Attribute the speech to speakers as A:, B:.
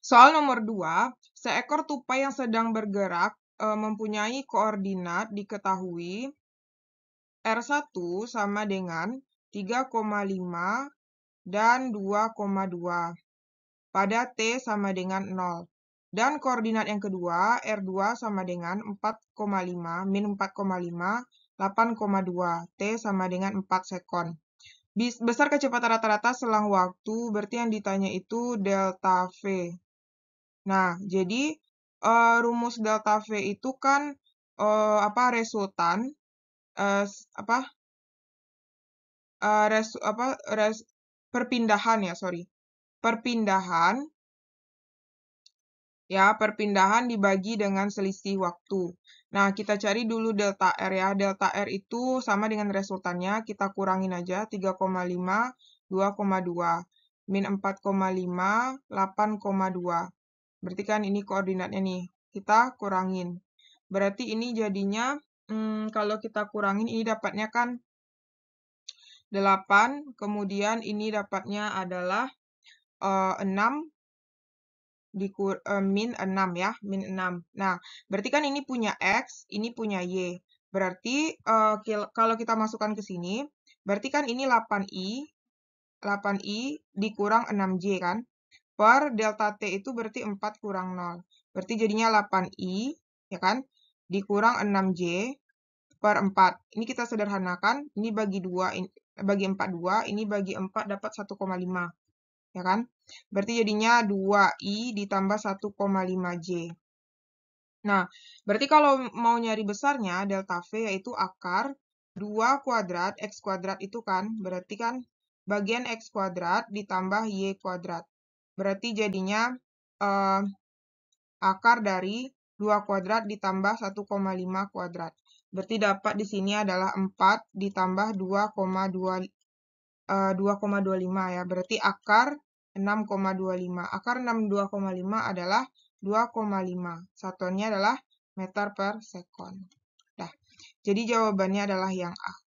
A: Soal nomor dua, seekor tupai yang sedang bergerak e, mempunyai koordinat diketahui R1 sama dengan 3,5 dan 2,2 pada T sama dengan 0. Dan koordinat yang kedua, R2 sama dengan 4,5, min 4,5, 8,2, T sama dengan 4 sekon. Besar kecepatan rata-rata selang waktu, berarti yang ditanya itu delta V. Nah, jadi uh, rumus delta V itu kan uh, apa resultan uh, apa uh, res, apa res, perpindahan ya, sorry. Perpindahan ya, perpindahan dibagi dengan selisih waktu. Nah, kita cari dulu delta R ya. Delta R itu sama dengan resultannya, kita kurangin aja 3,5 2,2 min 4,5 8,2. Berarti kan ini koordinatnya nih, kita kurangin. Berarti ini jadinya, hmm, kalau kita kurangin ini dapatnya kan 8, kemudian ini dapatnya adalah uh, eh, 6 dikur uh, eh, min 6 ya, min 6. Nah, berarti kan ini punya X, ini punya Y. Berarti uh, kalau kita masukkan ke sini, berarti kan ini 8I, 8I dikurang 6J kan? per delta T itu berarti 4 kurang 0. Berarti jadinya 8I, ya kan? Dikurang 6J per 4. Ini kita sederhanakan, ini bagi 2, ini, bagi 4 2, ini bagi 4 dapat 1,5. Ya kan? Berarti jadinya 2I ditambah 1,5J. Nah, berarti kalau mau nyari besarnya, delta V yaitu akar 2 kuadrat, X kuadrat itu kan, berarti kan bagian X kuadrat ditambah Y kuadrat. Berarti jadinya eh, akar dari 2 kuadrat ditambah 1,5 kuadrat. Berarti dapat di sini adalah 4 ditambah 2,25 2,25 eh, ya. Berarti akar 6,25. Akar 62,5 adalah 2,5. Satuannya adalah meter per sekon. Nah, Jadi jawabannya adalah yang A.